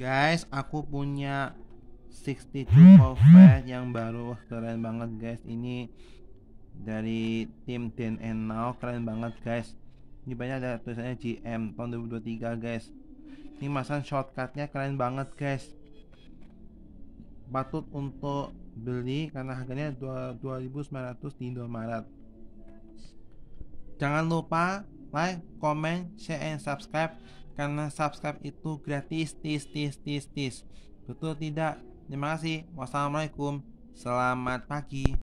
Guys, aku punya 62 Corvette yang baru keren banget guys ini dari tim and Now keren banget guys ini banyak ada tulisannya GM tahun 2023 guys ini masan shortcutnya keren banget guys patut untuk beli karena harganya 2900 di Indomaret jangan lupa like, comment, share, and subscribe karena subscribe itu gratis tis tis tis tis betul tidak terima kasih wassalamualaikum selamat pagi